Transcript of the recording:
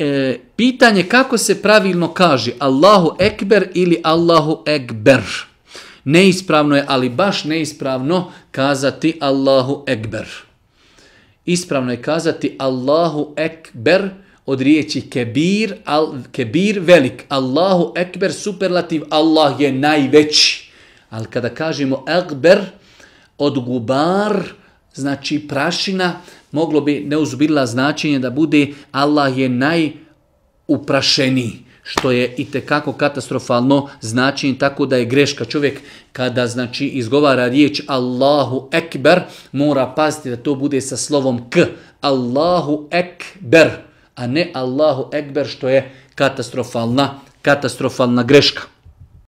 e, pitanje kako se pravilno kaže Allahu Ekber ili Allahu Ekber. Neispravno je, ali baš neispravno kazati Allahu Ekber. Ispravno je kazati Allahu Ekber od riječi kebir, al, kebir velik. Allahu Ekber superlativ, Allah je najveći. Ali kada kažemo Ekber, od gubar, znači prašina, moglo bi neuzbila značenje da bude Allah je najuprašeniji što je i tekako katastrofalno značenje, tako da je greška. Čovjek kada znači izgovara riječ Allahu Ekber, mora paziti da to bude sa slovom K. Allahu Ekber, a ne Allahu Ekber, što je katastrofalna, katastrofalna greška.